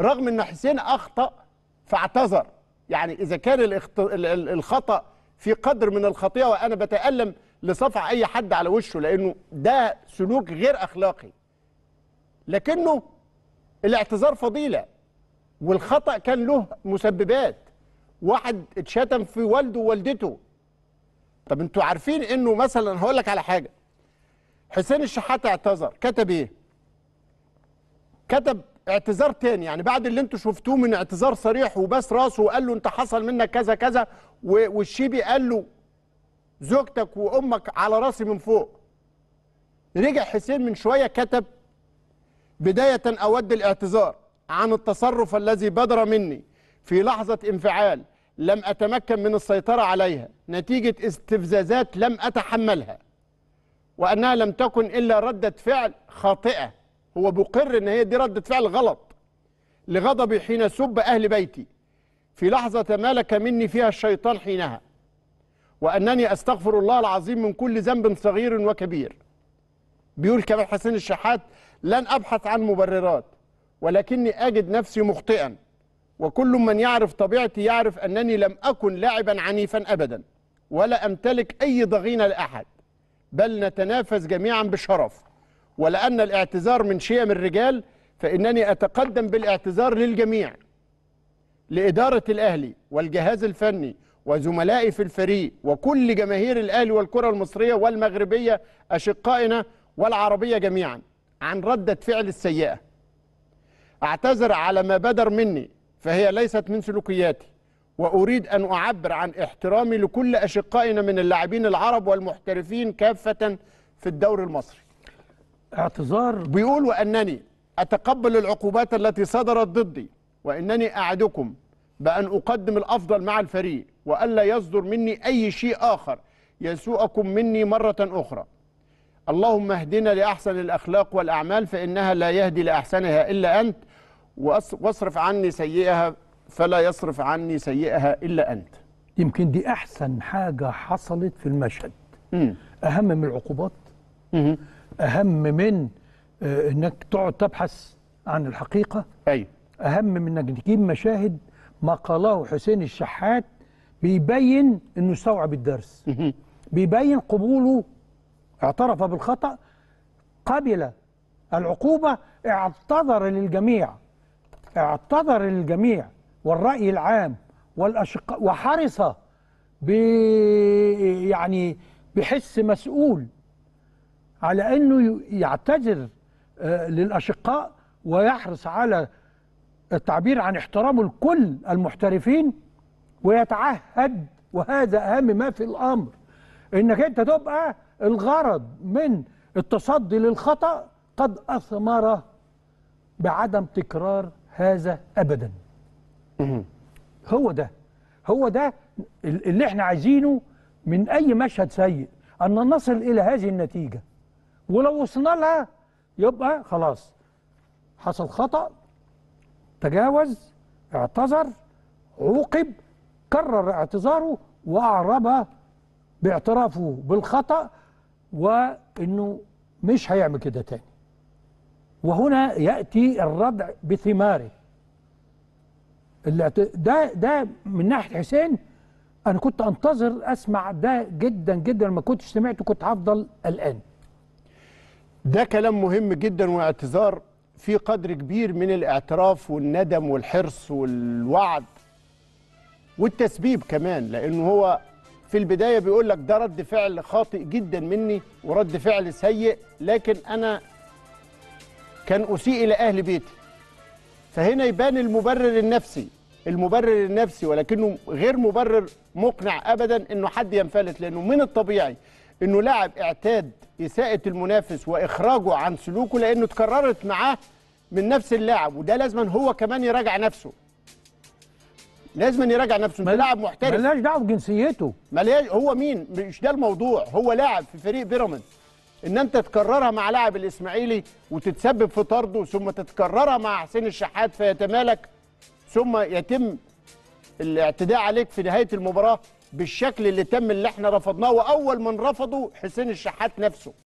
رغم ان حسين اخطا فاعتذر يعني اذا كان الخطا في قدر من الخطيئه وانا بتالم لصفع اي حد على وشه لانه ده سلوك غير اخلاقي لكنه الاعتذار فضيله والخطا كان له مسببات واحد اتشتم في والده ووالدته طب انتوا عارفين انه مثلا هقول لك على حاجه حسين الشحات اعتذر كتب ايه كتب اعتذار تاني يعني بعد اللي انتوا شفتوه من اعتذار صريح وباس راسه وقال له انت حصل منك كذا كذا والشيبي قال له زوجتك وامك على راسي من فوق رجع حسين من شويه كتب بدايه اود الاعتذار عن التصرف الذي بدر مني في لحظه انفعال لم اتمكن من السيطره عليها نتيجه استفزازات لم اتحملها وانها لم تكن الا رده فعل خاطئه هو بقر ان هي دي ردة فعل غلط لغضبي حين سب أهل بيتي في لحظة تمالك مني فيها الشيطان حينها وأنني أستغفر الله العظيم من كل ذنب صغير وكبير بيقول كمال حسين الشحات لن أبحث عن مبررات ولكني أجد نفسي مخطئا وكل من يعرف طبيعتي يعرف أنني لم أكن لاعبا عنيفا أبدا ولا أمتلك أي ضغينة لأحد بل نتنافس جميعا بشرف ولأن الاعتذار من شيم الرجال فإنني أتقدم بالاعتذار للجميع لإدارة الأهلي والجهاز الفني وزملائي في الفريق وكل جماهير الأهلي والكرة المصرية والمغربية أشقائنا والعربية جميعا عن ردة فعل السيئة أعتذر على ما بدر مني فهي ليست من سلوكياتي وأريد أن أعبر عن احترامي لكل أشقائنا من اللاعبين العرب والمحترفين كافة في الدوري المصري اعتذار بيقول وأنني أتقبل العقوبات التي صدرت ضدي وإنني أعدكم بأن أقدم الأفضل مع الفريق وألا يصدر مني أي شيء آخر يسوءكم مني مرة أخرى اللهم اهدنا لأحسن الأخلاق والأعمال فإنها لا يهدي لأحسنها إلا أنت واصرف عني سيئها فلا يصرف عني سيئها إلا أنت يمكن دي أحسن حاجة حصلت في المشهد م. أهم من العقوبات م. اهم من آه، انك تقعد تبحث عن الحقيقه ايوه اهم من انك تجيب مشاهد ما قاله حسين الشحات بيبين انه استوعب الدرس بيبين قبوله اعترف بالخطا قبل العقوبه اعتذر للجميع اعتذر للجميع والراي العام والاشقاء وحرص ب يعني بحس مسؤول على أنه يعتذر آه، للأشقاء ويحرص على التعبير عن احترامه لكل المحترفين ويتعهد وهذا أهم ما في الأمر إنك أنت تبقى الغرض من التصدي للخطأ قد أثمر بعدم تكرار هذا أبدا هو ده هو ده اللي احنا عايزينه من أي مشهد سيء أن نصل إلى هذه النتيجة ولو وصلنا لها يبقى خلاص حصل خطأ تجاوز اعتذر عوقب كرر اعتذاره وأعرب باعترافه بالخطأ وأنه مش هيعمل كده تاني وهنا يأتي الردع بثماره ده ده من ناحية حسين أنا كنت أنتظر أسمع ده جدا جدا ما كنتش سمعته كنت هفضل قلقان ده كلام مهم جدا واعتذار في قدر كبير من الاعتراف والندم والحرص والوعد والتسبيب كمان لأنه هو في البداية بيقول لك ده رد فعل خاطئ جدا مني ورد فعل سيء لكن أنا كان أسيء إلى أهل بيتي فهنا يبان المبرر النفسي المبرر النفسي ولكنه غير مبرر مقنع أبدا أنه حد ينفلت لأنه من الطبيعي أنه لاعب اعتاد إساءة المنافس وإخراجه عن سلوكه لأنه اتكررت معاه من نفس اللاعب وده لازما هو كمان يراجع نفسه لازم يراجع نفسه ده لاعب محترف ملناش دعوه بجنسيته ملياش هو مين مش ده الموضوع هو لاعب في فريق بيراميدز ان انت تكررها مع لاعب الاسماعيلي وتتسبب في طرده ثم تتكررها مع حسين الشحات فيتمالك ثم يتم الاعتداء عليك في نهايه المباراه بالشكل اللي تم اللي احنا رفضناه واول من رفضه حسين الشحات نفسه